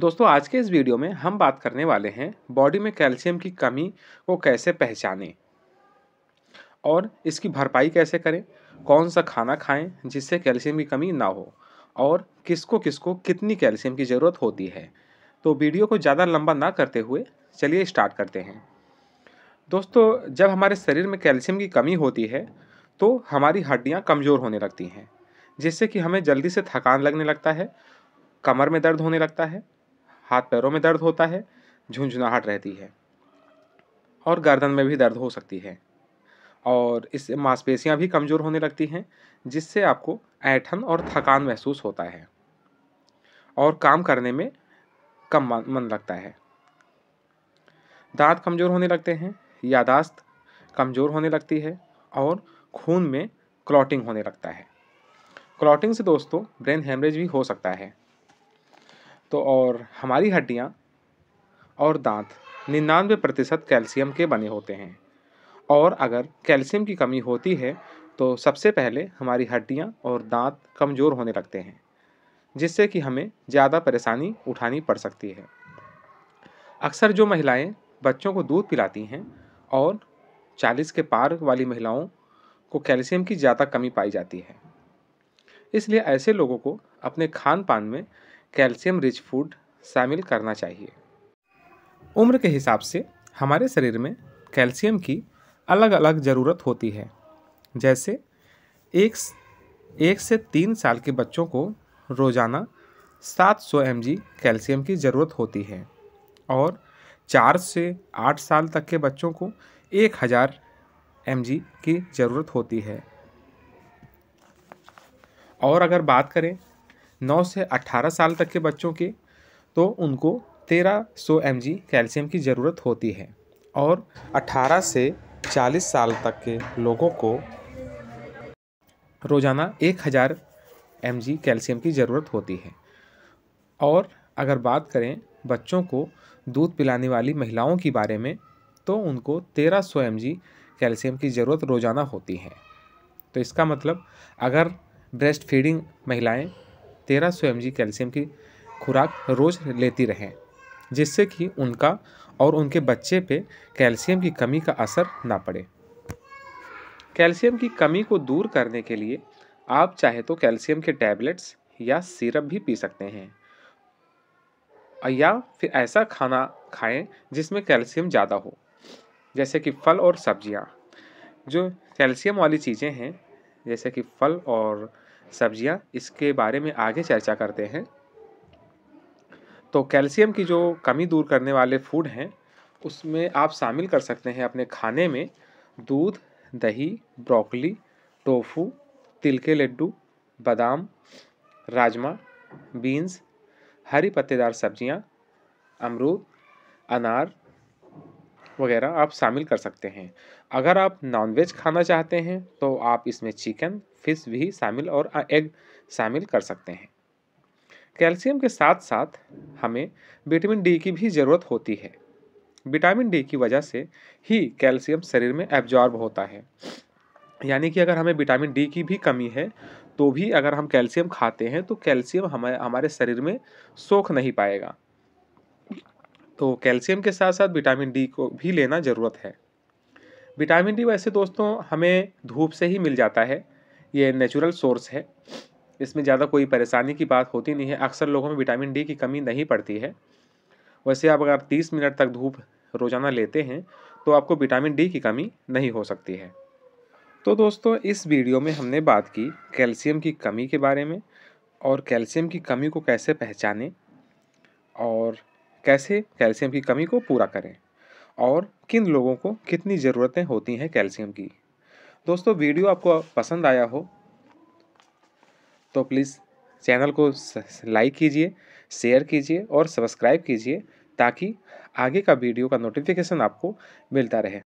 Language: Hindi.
दोस्तों आज के इस वीडियो में हम बात करने वाले हैं बॉडी में कैल्शियम की कमी को कैसे पहचानें और इसकी भरपाई कैसे करें कौन सा खाना खाएं जिससे कैल्शियम की कमी ना हो और किसको किसको कितनी कैल्शियम की ज़रूरत होती है तो वीडियो को ज़्यादा लंबा ना करते हुए चलिए स्टार्ट करते हैं दोस्तों जब हमारे शरीर में कैल्शियम की कमी होती है तो हमारी हड्डियाँ कमज़ोर होने लगती हैं जिससे कि हमें जल्दी से थकान लगने लगता है कमर में दर्द होने लगता है हाथ पैरों में दर्द होता है झुंझुनाहट रहती है और गर्दन में भी दर्द हो सकती है और इससे मांसपेशियाँ भी कमज़ोर होने लगती हैं जिससे आपको ऐठन और थकान महसूस होता है और काम करने में कम मन लगता है दांत कमज़ोर होने लगते हैं यादाश्त कमज़ोर होने लगती है और खून में क्लॉटिंग होने लगता है क्लॉटिंग से दोस्तों ब्रेन हेमरेज भी हो सकता है तो और हमारी हड्डियाँ और दांत निन्यानवे प्रतिशत कैल्शियम के बने होते हैं और अगर कैल्शियम की कमी होती है तो सबसे पहले हमारी हड्डियाँ और दांत कमज़ोर होने लगते हैं जिससे कि हमें ज़्यादा परेशानी उठानी पड़ सकती है अक्सर जो महिलाएं बच्चों को दूध पिलाती हैं और 40 के पार वाली महिलाओं को कैल्शियम की ज़्यादा कमी पाई जाती है इसलिए ऐसे लोगों को अपने खान पान में कैल्शियम रिच फूड शामिल करना चाहिए उम्र के हिसाब से हमारे शरीर में कैल्शियम की अलग अलग ज़रूरत होती है जैसे एक एक से तीन साल के बच्चों को रोज़ाना 700 सौ कैल्शियम की ज़रूरत होती है और चार से आठ साल तक के बच्चों को एक हज़ार एम की ज़रूरत होती है और अगर बात करें नौ से अट्ठारह साल तक के बच्चों के तो उनको तेरह सौ एम कैल्शियम की ज़रूरत होती है और अट्ठारह से चालीस साल तक के लोगों को रोज़ाना एक हज़ार एम कैल्शियम की ज़रूरत होती है और अगर बात करें बच्चों को दूध पिलाने वाली महिलाओं के बारे में तो उनको तेरह सौ एम कैल्शियम की ज़रूरत रोज़ाना होती है तो इसका मतलब अगर ब्रेस्ट फीडिंग महिलाएं तेरह सौ एम कैल्शियम की खुराक रोज़ लेती रहें जिससे कि उनका और उनके बच्चे पे कैल्शियम की कमी का असर ना पड़े कैल्शियम की कमी को दूर करने के लिए आप चाहे तो कैल्शियम के टैबलेट्स या सिरप भी पी सकते हैं या फिर ऐसा खाना खाएं जिसमें कैल्शियम ज़्यादा हो जैसे कि फल और सब्जियाँ जो कैल्शियम वाली चीज़ें हैं जैसे कि फल और सब्जियां इसके बारे में आगे चर्चा करते हैं तो कैल्शियम की जो कमी दूर करने वाले फूड हैं उसमें आप शामिल कर सकते हैं अपने खाने में दूध दही ब्रोकली टोफू तिल के लड्डू बादाम राजमा बीन्स हरी पत्तेदार सब्जियां, अमरूद अनार वगैरह आप शामिल कर सकते हैं अगर आप नॉनवेज खाना चाहते हैं तो आप इसमें चिकन फिश भी शामिल और एग शामिल कर सकते हैं कैल्शियम के साथ साथ हमें विटामिन डी की भी ज़रूरत होती है विटामिन डी की वजह से ही कैल्शियम शरीर में एब्जॉर्ब होता है यानी कि अगर हमें विटामिन डी की भी कमी है तो भी अगर हम कैल्शियम खाते हैं तो कैल्शियम हमारे हमारे शरीर में सोख नहीं पाएगा तो कैल्शियम के साथ साथ विटामिन डी को भी लेना ज़रूरत है विटामिन डी वैसे दोस्तों हमें धूप से ही मिल जाता है ये नेचुरल सोर्स है इसमें ज़्यादा कोई परेशानी की बात होती नहीं है अक्सर लोगों में विटामिन डी की कमी नहीं पड़ती है वैसे आप अगर 30 मिनट तक धूप रोज़ाना लेते हैं तो आपको विटामिन डी की कमी नहीं हो सकती है तो दोस्तों इस वीडियो में हमने बात की कैल्शियम की कमी के बारे में और कैल्शियम की कमी को कैसे पहचाने और कैसे कैल्शियम की कमी को पूरा करें और किन लोगों को कितनी ज़रूरतें होती हैं कैल्शियम की दोस्तों वीडियो आपको पसंद आया हो तो प्लीज़ चैनल को लाइक कीजिए शेयर कीजिए और सब्सक्राइब कीजिए ताकि आगे का वीडियो का नोटिफिकेशन आपको मिलता रहे